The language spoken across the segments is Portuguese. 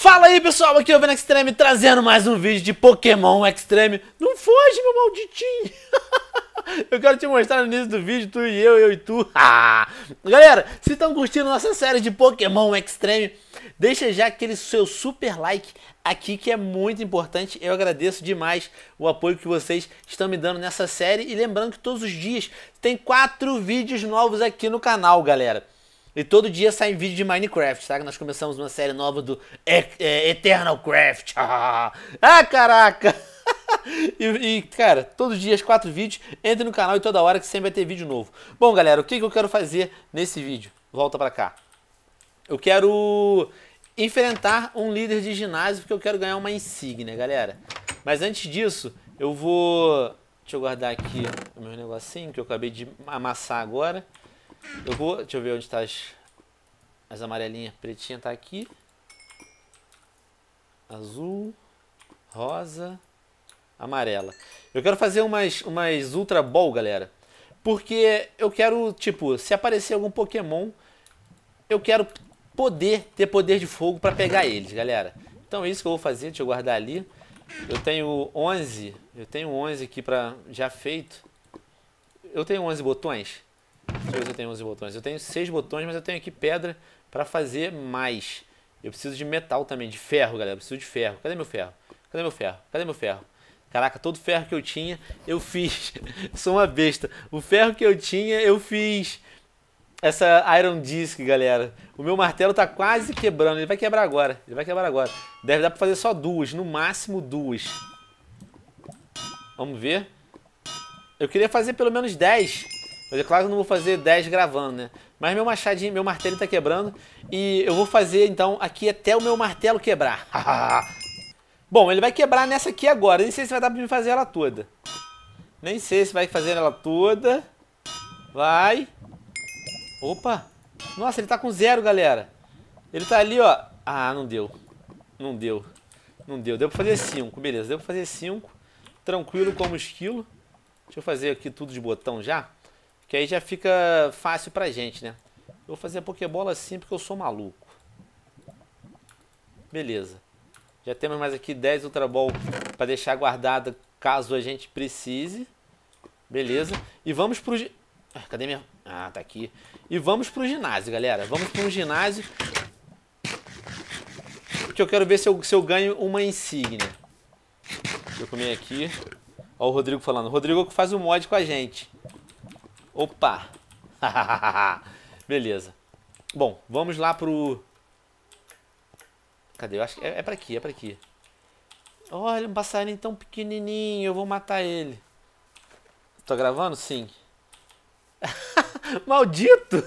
Fala aí pessoal, aqui é o Venom Extreme trazendo mais um vídeo de Pokémon Extreme. Não foge, meu malditinho! eu quero te mostrar no início do vídeo, tu e eu, eu e tu. Galera, se estão curtindo nossa série de Pokémon Extreme, deixa já aquele seu super like aqui que é muito importante. Eu agradeço demais o apoio que vocês estão me dando nessa série. E lembrando que todos os dias tem quatro vídeos novos aqui no canal, galera. E todo dia sai vídeo de Minecraft, sabe? Nós começamos uma série nova do e e é, Eternal Craft. ah, caraca! e, e, cara, todos os dias quatro vídeos. Entre no canal e toda hora que sempre vai ter vídeo novo. Bom, galera, o que, que eu quero fazer nesse vídeo? Volta pra cá. Eu quero enfrentar um líder de ginásio porque eu quero ganhar uma insígnia, galera. Mas antes disso, eu vou... Deixa eu guardar aqui o meu negocinho que eu acabei de amassar agora. Eu vou, deixa eu ver onde está as, as amarelinhas. Pretinha tá aqui. Azul, rosa, amarela. Eu quero fazer umas, umas Ultra Ball, galera. Porque eu quero, tipo, se aparecer algum Pokémon, eu quero poder ter poder de fogo para pegar eles, galera. Então é isso que eu vou fazer, deixa eu guardar ali. Eu tenho 11, eu tenho 11 aqui pra, já feito. Eu tenho 11 botões. Deixa eu ver se eu tenho 11 botões. Eu tenho 6 botões, mas eu tenho aqui pedra para fazer mais. Eu preciso de metal também, de ferro, galera. Eu preciso de ferro. Cadê meu ferro? Cadê meu ferro? Cadê meu ferro? Caraca, todo ferro que eu tinha, eu fiz. Sou uma besta. O ferro que eu tinha, eu fiz essa Iron Disc, galera. O meu martelo tá quase quebrando. Ele vai quebrar agora. Ele vai quebrar agora. Deve dar pra fazer só duas, no máximo duas. Vamos ver. Eu queria fazer pelo menos 10. Mas é claro que eu não vou fazer 10 gravando, né? Mas meu machadinho, meu martelo tá quebrando. E eu vou fazer, então, aqui até o meu martelo quebrar. Bom, ele vai quebrar nessa aqui agora. Nem sei se vai dar pra me fazer ela toda. Nem sei se vai fazer ela toda. Vai. Opa. Nossa, ele tá com zero, galera. Ele tá ali, ó. Ah, não deu. Não deu. Não deu. Deu pra fazer 5. Beleza, deu pra fazer 5. Tranquilo como esquilo. Deixa eu fazer aqui tudo de botão já. Que aí já fica fácil pra gente, né? Eu vou fazer a Pokébola assim porque eu sou maluco. Beleza. Já temos mais aqui 10 Ultra Ball pra deixar guardada caso a gente precise. Beleza. E vamos pro... Ah, cadê minha... Ah, tá aqui. E vamos pro ginásio, galera. Vamos pro ginásio. Porque eu quero ver se eu, se eu ganho uma insígnia. Deixa eu comer aqui. Ó o Rodrigo falando. Rodrigo é que faz o mod com a gente. Opa! Beleza. Bom, vamos lá pro... Cadê? Eu acho que é, é pra aqui, é pra aqui. Olha, um passarinho tão pequenininho, eu vou matar ele. Tô gravando? Sim. Maldito!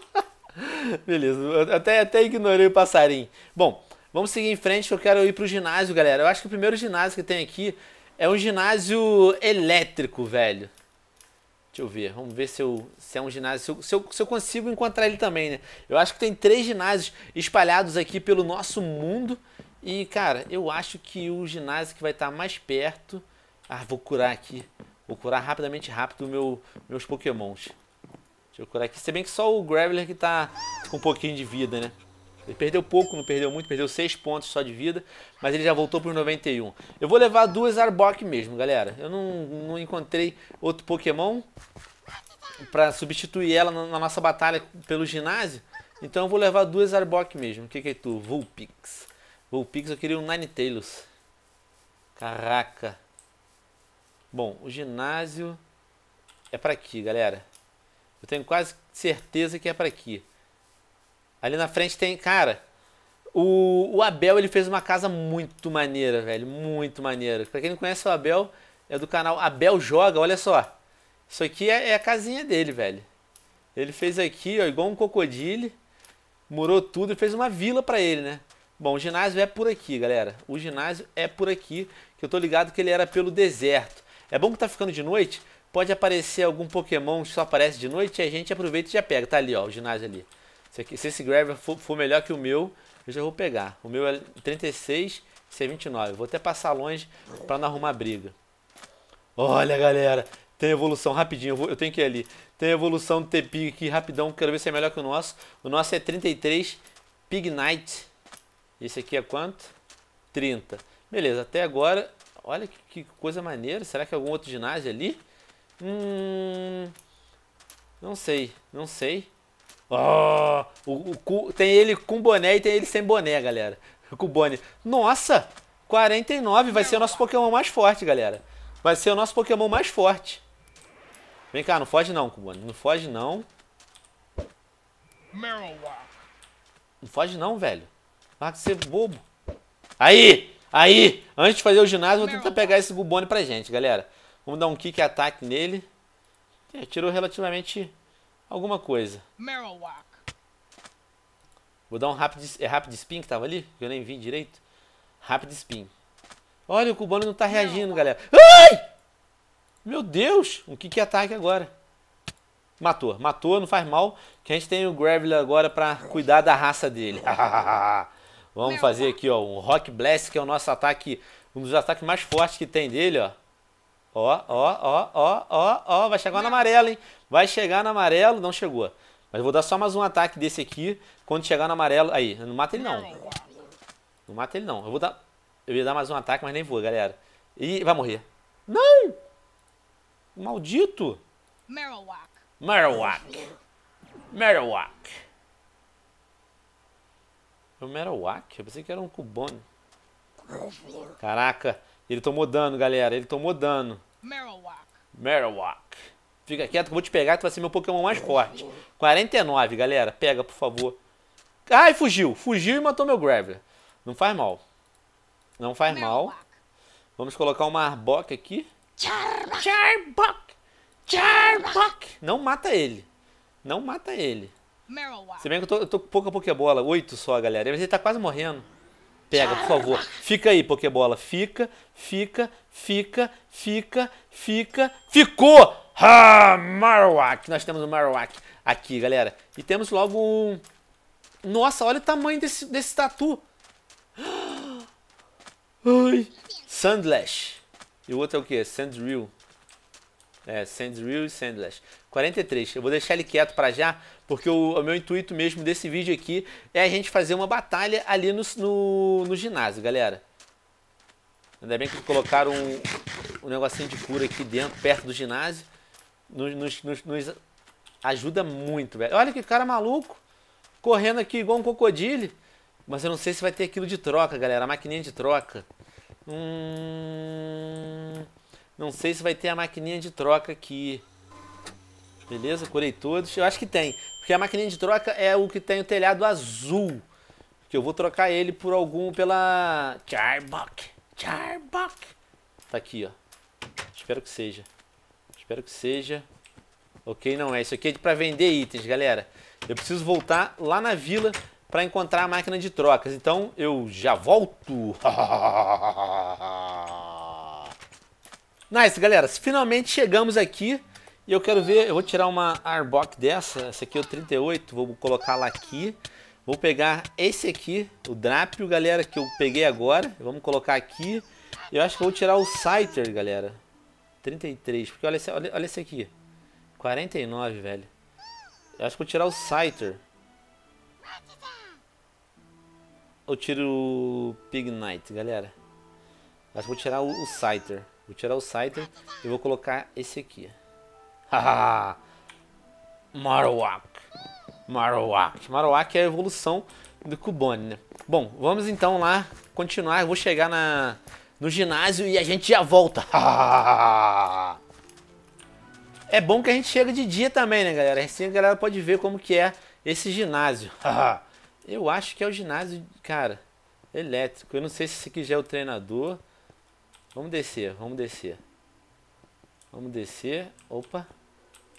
Beleza, eu até, até ignorei o passarinho. Bom, vamos seguir em frente que eu quero ir pro ginásio, galera. Eu acho que o primeiro ginásio que tem aqui é um ginásio elétrico, velho. Deixa eu ver, vamos ver se, eu, se é um ginásio, se eu, se eu, se, eu, consigo encontrar ele também, né? Eu acho que tem três ginásios espalhados aqui pelo nosso mundo. E, cara, eu acho que o ginásio que vai estar tá mais perto... Ah, vou curar aqui. Vou curar rapidamente, rápido, meu, meus pokémons. Deixa eu curar aqui. Se bem que só o Graveler que tá com um pouquinho de vida, né? Ele perdeu pouco, não perdeu muito, perdeu 6 pontos só de vida, mas ele já voltou para os 91. Eu vou levar duas Arbok mesmo, galera. Eu não, não encontrei outro Pokémon para substituir ela na, nossa batalha pelo ginásio. Então eu vou levar duas Arbok mesmo. O que, que é tu? Vulpix. Vulpix eu queria um Ninetales. Caraca. Bom, o ginásio é para aqui, galera. Eu tenho quase certeza que é para aqui. Ali na frente tem, cara, o, o, Abel ele fez uma casa muito maneira, velho, muito maneira. Para quem não conhece o Abel, é do canal Abel Joga, olha só. Isso aqui é, é a casinha dele, velho. Ele fez aqui, ó, igual um crocodile, murou tudo e fez uma vila para ele, né? Bom, o ginásio é por aqui, galera. O ginásio é por aqui, que eu tô ligado que ele era pelo deserto. É bom que tá ficando de noite, pode aparecer algum Pokémon que só aparece de noite e a gente aproveita e já pega. Tá ali, ó, o ginásio ali. Se, esse grabber for, for, melhor que o meu, eu já vou pegar. O meu é 36, esse é 29. Vou até passar longe para não arrumar briga. Olha, galera, tem evolução rapidinho. Eu, vou, eu tenho que ir ali. Tem evolução do T-Pig aqui rapidão. Quero ver se é melhor que o nosso. O nosso é 33 Pig Knight. Esse aqui é quanto? 30. Beleza, até agora. Olha que, que coisa maneira. Será que é algum outro ginásio ali? Hum. Não sei, não sei. Oh, o, o, tem ele com boné e tem ele sem boné, galera. Com boné. Nossa! 49 vai ser o nosso Pokémon mais forte, galera. Vai ser o nosso Pokémon mais forte. Vem cá, não foge não, Cubone. Não foge não. Não foge não, velho. Ah, vai ser é bobo. Aí! Aí! Antes de fazer o ginásio, vou tentar pegar esse Gubone pra gente, galera. Vamos dar um kick ataque nele. É, tirou relativamente alguma coisa. Marowak. Vou dar um rápido, é rápido spin que tava ali, que eu nem vi direito. Rápido spin. Olha, o cubano não tá reagindo, galera. Ai! Meu Deus! O que que é ataque agora? Matou, matou, não faz mal. Que a gente tem o Graveler agora pra cuidar da raça dele. Vamos fazer aqui, ó, um Rock Blast, que é o nosso ataque, um dos ataques mais fortes que tem dele, ó. Ó, ó, ó, ó, ó, ó, vai chegar no amarelo, hein? Vai chegar no amarelo, não chegou. Mas vou dar só mais um ataque desse aqui. Quando chegar no amarelo... Aí, não mata ele não. Não é. mata ele não. Eu vou dar... Eu ia dar mais um ataque, mas nem vou, galera. E vai morrer. Não! Maldito! Marowak. Marowak. Marowak. o Marowak? Eu pensei que era um cubone. Caraca. Ele tomou dano, galera. Ele tomou dano. Marowak. Marowak. Fica quieto que eu vou te pegar, tu vai ser meu Pokémon mais forte. 49, galera. Pega, por favor. Ai, fugiu. Fugiu e matou meu Graveler. Não faz mal. Não faz Marowak. mal. Vamos colocar uma Arbok aqui. Charbok. Charbok. Charbok. Não mata ele. Não mata ele. Marowak. Se bem que eu tô, eu tô com pouca Pokébola. Oito só, galera. Mas ele tá quase morrendo. Pega, por favor. Fica aí, Pokébola. Fica, fica, fica, fica, fica. Ficou! Ah, Marowak. Nós temos o um Marowak aqui, galera. E temos logo um... Nossa, olha o tamanho desse, desse tatu. Ai. Sandlash. E o outro é o quê? Sandrill. É, Real e Sandlash. 43. Eu vou deixar ele quieto para já, porque o, o, meu intuito mesmo desse vídeo aqui é a gente fazer uma batalha ali no, no, no ginásio, galera. Ainda bem que colocaram um, um, negocinho de cura aqui dentro, perto do ginásio. Nos, nos, nos, ajuda muito, velho. Olha que cara maluco, correndo aqui igual um cocodile, Mas eu não sei se vai ter aquilo de troca, galera. A maquininha de troca. Hum... Não sei se vai ter a maquininha de troca aqui. Beleza? Curei todos. Eu acho que tem. Porque a maquininha de troca é o que tem o telhado azul. Que eu vou trocar ele por algum pela... Charbok. Charbok. Tá aqui, ó. Espero que seja. Espero que seja. Ok, não é. Isso aqui é pra vender itens, galera. Eu preciso voltar lá na vila para encontrar a máquina de trocas. Então eu já volto. Nice, galera. Finalmente chegamos aqui. E eu quero ver, eu vou tirar uma Arbok dessa. Essa aqui é o 38, vou colocar lá aqui. Vou pegar esse aqui, o Drapio, galera, que eu peguei agora. Vamos colocar aqui. Eu acho que vou tirar o Scyther, galera. 33, porque olha esse, olha, olha esse aqui. 49, velho. Eu acho que vou tirar o Scyther. Eu tiro o Pig Knight, galera. Eu acho que vou tirar o, o Scyther. Vou tirar o Saiter e vou colocar esse aqui. Haha! Marowak. Marowak. Marowak é a evolução do Cubone, né? Bom, vamos então lá continuar. Eu vou chegar na, no ginásio e a gente já volta. é bom que a gente chega de dia também, né, galera? Assim a galera pode ver como que é esse ginásio. Eu acho que é o ginásio, cara, elétrico. Eu não sei se esse aqui já é o treinador. Vamos descer, vamos descer. Vamos descer. Opa.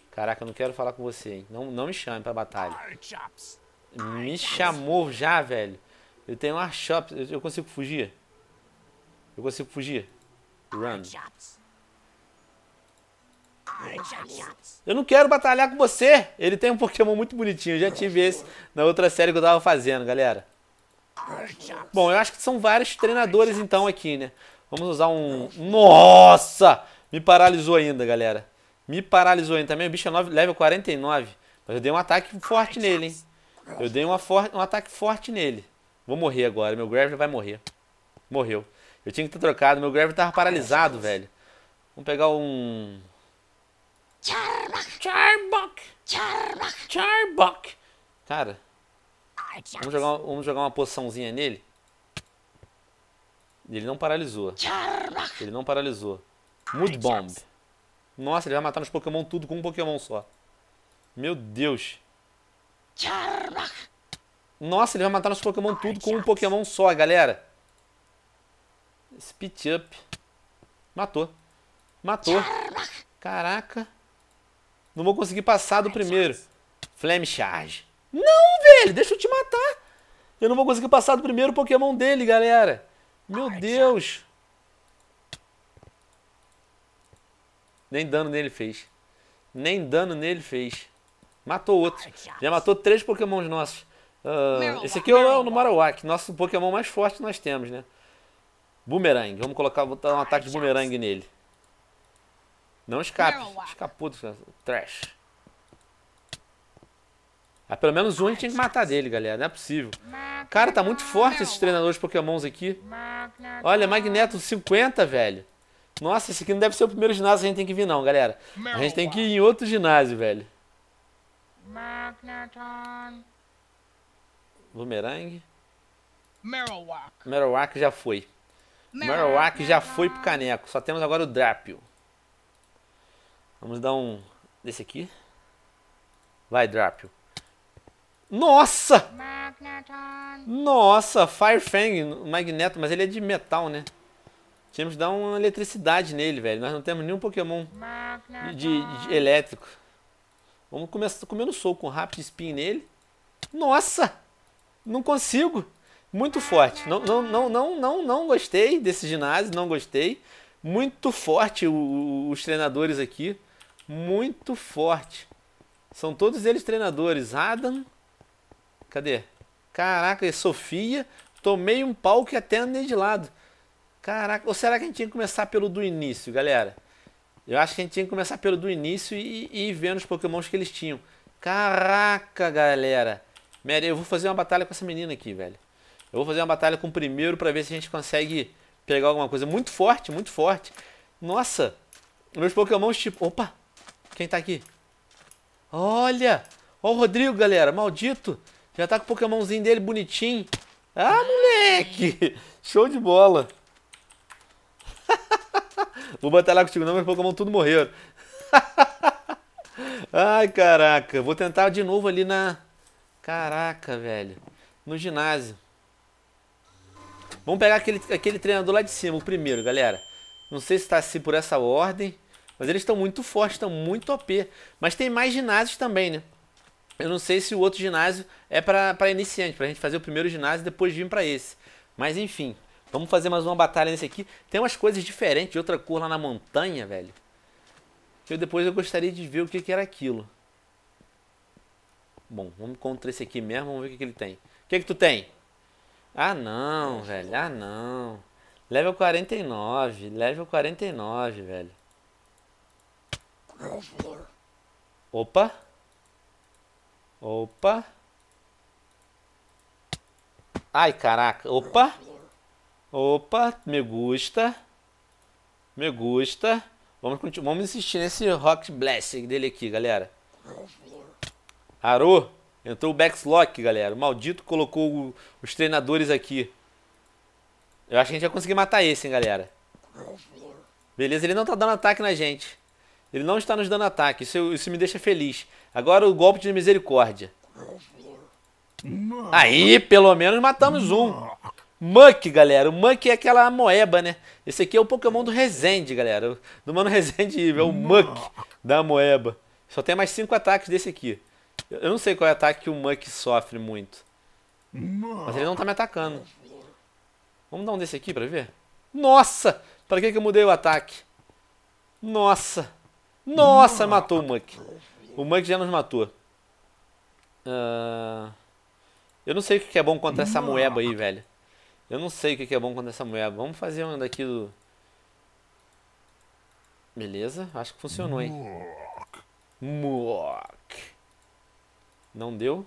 Caraca, eu não quero falar com você, hein? Não, não me chame pra batalha. Me chamou já, velho. Eu tenho um Archops. Eu consigo fugir? Eu consigo fugir? Run. Eu não quero batalhar com você. Ele tem um Pokémon muito bonitinho. Eu já tive esse na outra série que eu tava fazendo, galera. Bom, eu acho que são vários treinadores então aqui, né? Vamos usar um... Nossa! Me paralisou ainda, galera. Me paralisou ainda também. O bicho é 9, level 49. Mas eu dei um ataque forte nele, hein? Eu dei uma for... um ataque forte nele. Vou morrer agora. Meu Gravity vai morrer. Morreu. Eu tinha que ter trocado. Meu Gravity tava paralisado, velho. Vamos pegar um... Charbok! Charbok! Charbok! Charbok! Cara, vamos jogar, vamos jogar uma poçãozinha nele. Ele não paralisou. Ele não paralisou. Mood Bomb. Nossa, ele vai matar nos Pokémon tudo com um Pokémon só. Meu Deus. Nossa, ele vai matar nos Pokémon tudo com um Pokémon só, galera. Spit Up. Matou. Matou. Caraca. Não vou conseguir passar do primeiro. Flame Charge. Não, velho. Deixa eu te matar. Eu não vou conseguir passar do primeiro Pokémon dele, galera. Meu Deus! Nem dano nele fez. Nem dano nele fez. Matou outro. Já matou três pokémons nossos. Uh, esse aqui é o Numarawak, nosso pokémon mais forte que nós temos, né? Boomerang. Vamos colocar botar um ataque de boomerang nele. Não escape. Escapou do trash. Ah, pelo menos um a gente tinha que matar dele, galera. Não é possível. Cara, tá muito forte esses treinadores pokémons aqui. Olha, Magneto 50, velho. Nossa, esse aqui não deve ser o primeiro ginásio que a gente tem que vir, não, galera. A gente tem que ir em outro ginásio, velho. Boomerang. Merowak. já foi. Merowak já foi pro caneco. Só temos agora o Drapio. Vamos dar um desse aqui. Vai, Drapio. Nossa! nossa, Nossa, Firefang, Magneto, mas ele é de metal, né? Tínhamos que dar uma eletricidade nele, velho. Nós não temos nenhum Pokémon de, de, de elétrico. Vamos começar comendo soco, um rápido spin nele. Nossa! Não consigo! Muito forte. Não, não, não, não, não, não gostei desse ginásio, não gostei. Muito forte o, os treinadores aqui. Muito forte. São todos eles treinadores. Adam, Cadê? Caraca, Sofia, tomei um pau que até andei de lado. Caraca, ou será que a gente tinha que começar pelo do início, galera? Eu acho que a gente tinha que começar pelo do início e, e ir vendo os pokémons que eles tinham. Caraca, galera. Mary, eu vou fazer uma batalha com essa menina aqui, velho. Eu vou fazer uma batalha com o primeiro para ver se a gente consegue pegar alguma coisa. Muito forte, muito forte. Nossa, meus pokémons tipo... Opa, quem tá aqui? Olha, ó o Rodrigo, galera, maldito. Já tá com o Pokémonzinho dele bonitinho. Ah, moleque! Show de bola! Vou batalhar contigo não, mas Pokémon tudo morreram. Ai, caraca. Vou tentar de novo ali na... Caraca, velho. No ginásio. Vamos pegar aquele, aquele treinador lá de cima, o primeiro, galera. Não sei se tá assim por essa ordem, mas eles estão muito fortes, estão muito OP. Mas tem mais ginásios também, né? Eu não sei se o outro ginásio é para iniciante, para a gente fazer o primeiro ginásio e depois vir para esse. Mas enfim, vamos fazer mais uma batalha nesse aqui. Tem umas coisas diferentes de outra cor lá na montanha, velho. Que depois eu gostaria de ver o que, que era aquilo. Bom, vamos contra esse aqui mesmo, vamos ver o que, que ele tem. O que, que tu tem? Ah não, velho, ah não. Level 49, level 49, velho. Opa! Opa. Ai, caraca. Opa. Opa, me gusta. Me gusta. Vamos, continuar, vamos insistir nesse Rock Blessing dele aqui, galera. Haru. Entrou o Backslock, galera. O maldito colocou o, os treinadores aqui. Eu acho que a gente vai conseguir matar esse, hein, galera. Beleza, ele não tá dando ataque na gente. Ele não está nos dando ataque. Isso, isso me deixa feliz. Agora o golpe de misericórdia. Aí, pelo menos matamos um. Muck, galera. O Muck é aquela moeba, né? Esse aqui é o Pokémon do Resende, galera. Do Mano Resende, é o Muck da moeba. Só tem mais cinco ataques desse aqui. Eu não sei qual é o ataque que o Muck sofre muito. Mas ele não tá me atacando. Vamos dar um desse aqui pra ver? Nossa! Pra que, que eu mudei o ataque? Nossa! Nossa, matou o Muck. O Muck já nos matou. Uh, eu não sei o que é bom contra essa moeba aí, velho. Eu não sei o que é bom contra essa moeba. Vamos fazer um daqui do... Beleza, acho que funcionou, hein? Muck. Não deu?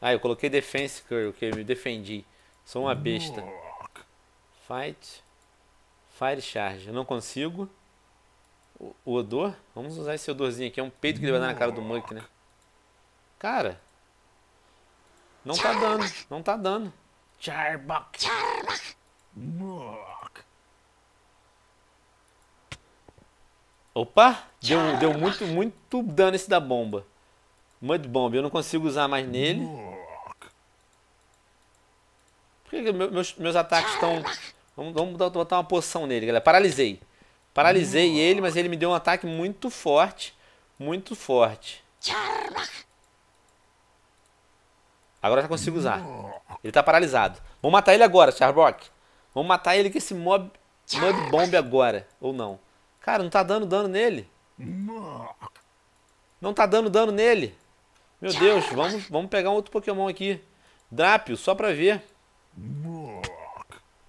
Ah, eu coloquei defense curl, que eu me defendi. Sou uma besta. Fight. Fire charge. Eu não consigo o, odor. Vamos usar esse odorzinho aqui. É um peito que ele vai dar na cara do Muck, né? Cara. Não tá dando. Não tá dando. Charbok. Charbok. Opa! Deu, deu muito, muito dano esse da bomba. Mud Bomb. Eu não consigo usar mais nele. Por que meus, meus ataques estão... Vamos, vamos botar uma poção nele, galera. Paralisei. Paralisei ele, mas ele me deu um ataque muito forte. Muito forte. Agora já consigo usar. Ele tá paralisado. Vamos matar ele agora, Charbrock. Vamos matar ele com esse mob, mob bomb agora. Ou não. Cara, não tá dando dano nele. Não tá dando dano nele. Meu Deus, vamos, vamos pegar um outro Pokémon aqui. Drapio, só pra ver.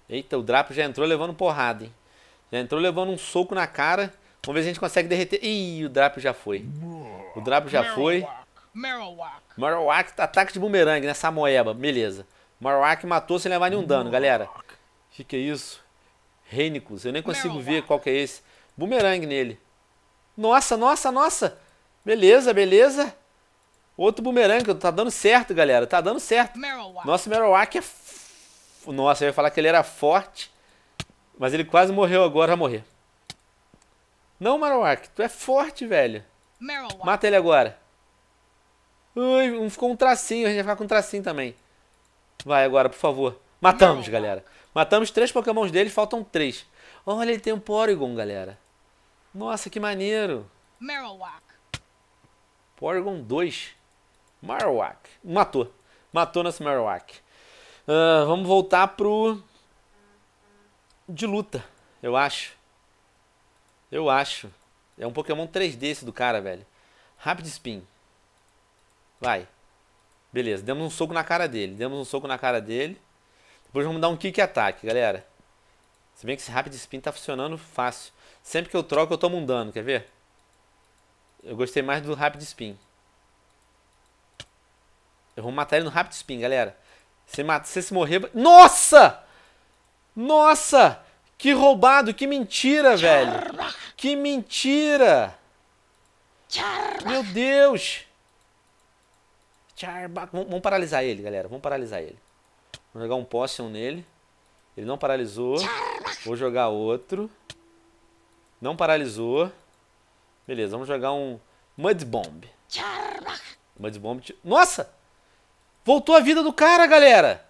Eita, o Drapio já entrou levando porrada, hein. Já entrou levando um soco na cara. Vamos ver se a gente consegue derreter. Ih, o drap já foi. O drap já foi. Marowak. Marowak, ataque de bumerangue nessa né? moeba. Beleza. Marowak matou sem levar nenhum dano, galera. O que, que é isso? Renicus. Eu nem consigo Marowak. ver qual que é esse. Bumerangue nele. Nossa, nossa, nossa. Beleza, beleza. Outro bumerangue. Tá dando certo, galera. Tá dando certo. Marowak. Nosso Marowak é... F... Nossa, eu ia falar que ele era forte. Mas ele quase morreu agora, vai morrer. Não, Marowak, tu é forte, velho. Marowak. Mata ele agora. um ficou um tracinho, a gente vai ficar com um tracinho também. Vai agora, por favor. Matamos, Marowak. galera. Matamos três pokémons dele, faltam três. Olha, ele tem um Porygon, galera. Nossa, que maneiro. Marowak. Porygon 2. Marowak. Matou. Matou nosso Marowak. Uh, vamos voltar pro de luta, eu acho. Eu acho. É um Pokémon 3D esse do cara, velho. Rapid Spin. Vai. Beleza, demos um soco na cara dele. Demos um soco na cara dele. Depois vamos dar um kick ataque, galera. Se bem que esse Rapid Spin tá funcionando fácil. Sempre que eu troco, eu tomo um dano, quer ver? Eu gostei mais do Rapid Spin. Eu vou matar ele no Rapid Spin, galera. Se, mata, se, se morrer... Nossa! Nossa! Que roubado, que mentira, velho. Que mentira. Meu Deus. Vamos paralisar ele, galera. Vamos paralisar ele. Vou jogar um potion nele. Ele não paralisou. Vou jogar outro. Não paralisou. Beleza, vamos jogar um Mud Bomb. Mud Bomb. Nossa! Voltou a vida do cara, galera.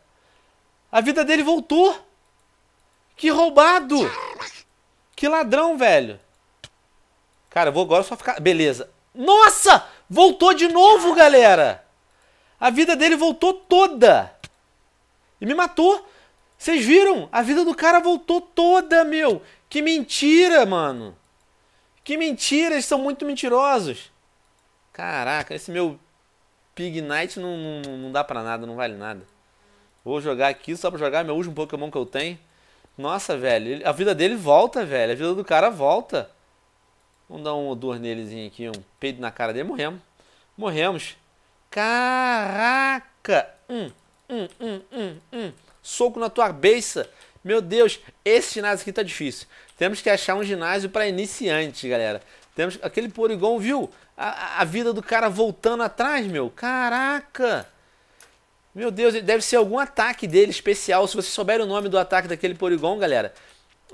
A vida dele voltou. Que roubado! Que ladrão, velho. Cara, eu vou agora só ficar... Beleza. Nossa! Voltou de novo, galera! A vida dele voltou toda. E me matou. Vocês viram? A vida do cara voltou toda, meu. Que mentira, mano. Que mentira. Eles são muito mentirosos. Caraca, esse meu Pig Knight não, não, não dá pra nada, não vale nada. Vou jogar aqui só pra jogar meu último Pokémon que eu tenho. Nossa, velho, a vida dele volta, velho. A vida do cara volta. Vamos dar um odor nelezinho aqui, um peito na cara dele, morremos. Morremos. Caraca! Hum, hum, hum, hum, hum. Soco na tua beça. Meu Deus, esse ginásio aqui tá difícil. Temos que achar um ginásio para iniciante, galera. Temos aquele Porygon, viu? A, a vida do cara voltando atrás, meu. Caraca! Meu Deus, deve ser algum ataque dele especial. Se vocês souberem o nome do ataque daquele Porygon, galera,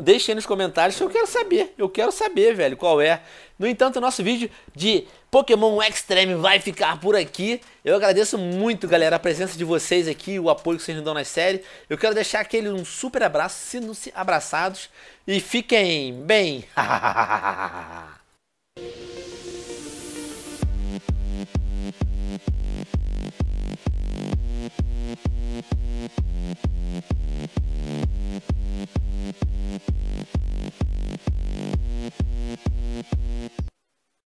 deixem aí nos comentários. Eu quero saber, eu quero saber, velho, qual é. No entanto, o nosso vídeo de Pokémon Extreme vai ficar por aqui. Eu agradeço muito, galera, a presença de vocês aqui, o apoio que vocês me dão na série. Eu quero deixar aquele um super abraço, se não se abraçados. E fiquem bem.